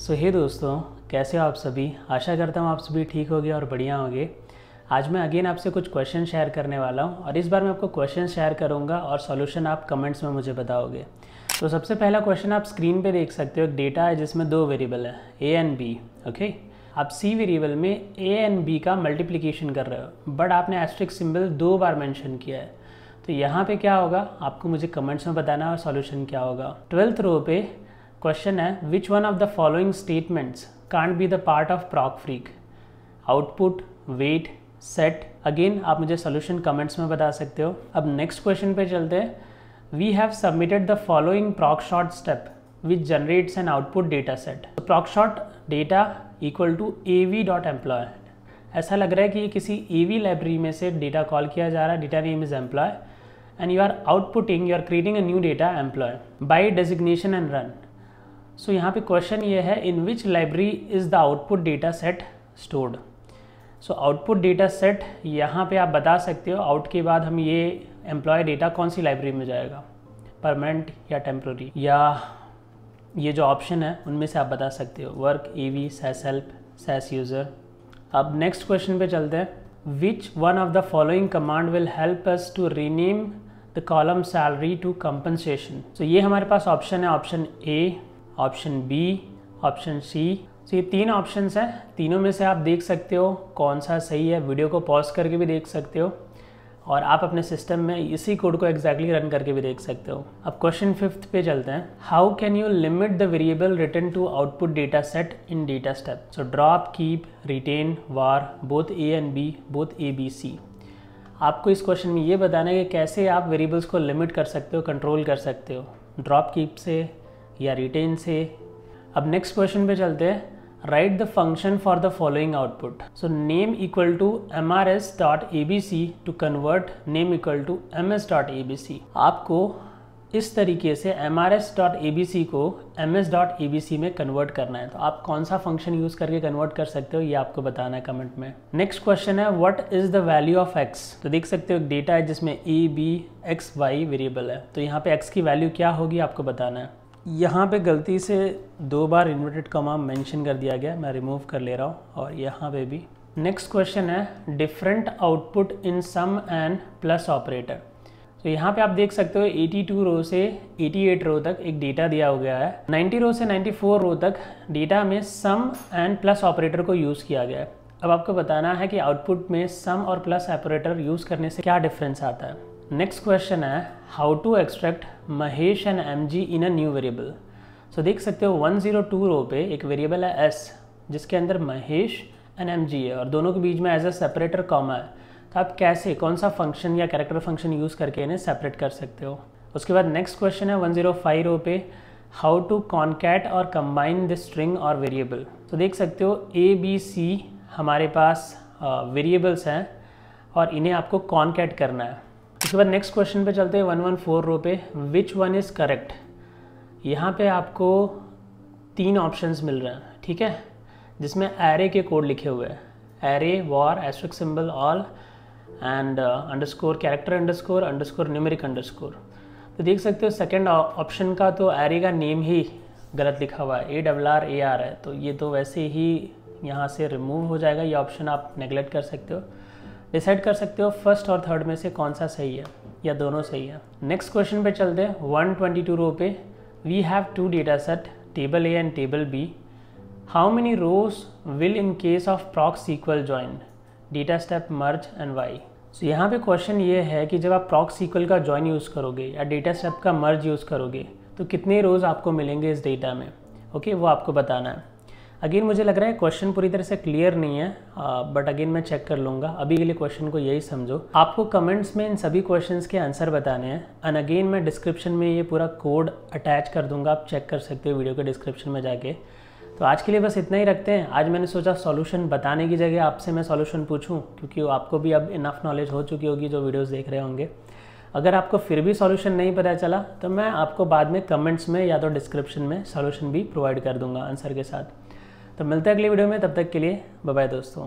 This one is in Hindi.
सो हे दोस्तों कैसे हो आप सभी आशा करता हूँ आप सभी ठीक होगे और बढ़िया होंगे आज मैं अगेन आपसे कुछ क्वेश्चन शेयर करने वाला हूँ और इस बार मैं आपको क्वेश्चन शेयर करूँगा और सॉल्यूशन आप कमेंट्स में मुझे बताओगे तो सबसे पहला क्वेश्चन आप स्क्रीन पे देख सकते हो एक डेटा है जिसमें दो वेरिएबल है ए एंड बी ओके आप सी वेरिएबल में ए एंड बी का मल्टीप्लिकेशन कर रहे हो बट आपने एस्ट्रिक सिंबल दो बार मैंशन किया है तो यहाँ पे क्या होगा आपको मुझे कमेंट्स में बताना है और सोल्यूशन क्या होगा ट्वेल्थ रो पे क्वेश्चन है which one of the following statements can't be the part of proc freq output wait set again आप मुझे सोल्यूशन कमेंट्स में बता सकते हो अब नेक्स्ट क्वेश्चन पे चलते हैं we have submitted the following proc sort step which generates an output data set proc sort data equal to a v dot employ ऐसा लग रहा है कि ये किसी ए वी लाइब्रेरी में से डेटा कॉल किया जा रहा है data name is employ and you are outputting you are creating a new data employ by designation and run so यहाँ पे क्वेश्चन ये है in which library is the output data set stored so output data set यहाँ पे आप बता सकते हो आउट के बाद हम ये एम्प्लॉय डेटा कौन सी लाइब्रेरी में जाएगा परमानेंट या टेम्प्रोरी या ये जो ऑप्शन है उनमें से आप बता सकते हो work a v SAS help SAS user अब नेक्स्ट क्वेश्चन पे चलते हैं which one of the following command will help us to rename the column salary to compensation so ये हमारे पास ऑप्शन है option a option b option c तो ये तीन ऑप्शन हैं तीनों में से आप देख सकते हो कौन सा सही है वीडियो को पॉज करके भी देख सकते हो और आप अपने सिस्टम में इसी कोड को एग्जैक्टली रन करके भी देख सकते हो अब क्वेश्चन फिफ्थ पे चलते हैं how can you limit the variable return to output data set in data step so drop keep retain var both a and b both a b c आपको इस क्वेश्चन में ये बताना है कि कैसे आप वेरिएबल्स को लिमिट कर सकते हो कंट्रोल कर सकते हो ड्रॉप कीप से या रिटेन से अब नेक्स्ट क्वेश्चन पे चलते हैं write the function for the following output so name equal to m r s dot a b c to convert name equal to m s dot a b c आपको इस तरीके से m r s dot a b c को m s dot a b c में कन्वर्ट करना है तो आप कौन सा फंक्शन यूज़ करके कन्वर्ट कर सकते हो ये आपको बताना है कमेंट में नेक्स्ट क्वेश्चन है what is the value of x तो देख सकते हो एक डेटा है जिसमें a b x y variable है तो यहाँ पे एक्स की वैल्यू क्या होगी आपको बताना है यहाँ पे गलती से दो बार इन्वर्टेड कमा मेंशन कर दिया गया मैं रिमूव कर ले रहा हूँ और यहाँ पे भी नेक्स्ट क्वेश्चन है different output in sum and plus operator तो यहाँ पे आप देख सकते हो 82 रो से 88 रो तक एक डेटा दिया हो गया है 90 रो से 94 रो तक डेटा में सम एंड प्लस ऑपरेटर को यूज़ किया गया है अब आपको बताना है कि आउटपुट में सम और प्लस ऑपरेटर यूज़ करने से क्या डिफरेंस आता है नेक्स्ट क्वेश्चन है how to extract Mahesh and m g in a new variable so देख सकते हो 102 जीरो टू रो पे एक वेरिएबल है एस जिसके अंदर महेश एंड एम जी है और दोनों के बीच में एज अ सेपरेटर कॉमा है तो आप कैसे कौन सा फंक्शन या कैरेक्टर फंक्शन यूज़ करके इन्हें सेपरेट कर सकते हो उसके बाद नेक्स्ट क्वेश्चन है वन जीरो फाइव रो पे हाउ टू कॉन्कैट और कंबाइन दिस स्ट्रिंग और वेरिएबल तो देख सकते हो ए बी सी हमारे पास वेरिएबल्स हैं और इन्हें आपको कॉन्कैट करना है उसके बाद नेक्स्ट क्वेश्चन पे चलते हैं वन वन फोर रो पे विच वन इज़ करेक्ट यहाँ पे आपको तीन ऑप्शंस मिल रहे हैं ठीक है जिसमें एरे के कोड लिखे हुए हैं array var asterisk symbol all and underscore character underscore underscore numeric underscore तो देख सकते हो सेकेंड ऑप्शन का तो एरे का नेम ही गलत लिखा हुआ है a double r a r है तो ये तो वैसे ही यहाँ से रिमूव हो जाएगा ये ऑप्शन आप नेगलेक्ट कर सकते हो डिसाइड कर सकते हो फर्स्ट और थर्ड में से कौन सा सही है या दोनों सही है नेक्स्ट क्वेश्चन पे चलते हैं वन ट्वेंटी टू रो पे we have two data set table a and table b how many rows will in case of procs sequel join data step merge and why so यहाँ पे क्वेश्चन ये है कि जब आप प्रॉक्स इक्वल का ज्वाइन यूज़ करोगे या डेटा स्टेप का मर्ज यूज़ करोगे तो कितने रोज़ आपको मिलेंगे इस डेटा में ओके okay, वो आपको बताना है अगेन मुझे लग रहा है क्वेश्चन पूरी तरह से क्लियर नहीं है बट अगेन मैं चेक कर लूँगा अभी के लिए क्वेश्चन को यही समझो आपको कमेंट्स में इन सभी क्वेश्चंस के आंसर बताने हैं एंड अगेन मैं डिस्क्रिप्शन में ये पूरा कोड अटैच कर दूंगा आप चेक कर सकते हो वीडियो के डिस्क्रिप्शन में जाके तो आज के लिए बस इतना ही रखते हैं आज मैंने सोचा सॉल्यूशन बताने की जगह आपसे मैं सॉल्यूशन पूछूँ क्योंकि आपको भी अब इनफ नॉलेज हो चुकी होगी जो वीडियोज़ देख रहे होंगे अगर आपको फिर भी सॉल्यूशन नहीं पता चला तो मैं आपको बाद में कमेंट्स में या तो डिस्क्रिप्शन में सॉल्यूशन भी प्रोवाइड कर दूंगा आंसर के साथ तो मिलते हैं अगली वीडियो में तब तक के लिए बाय दोस्तों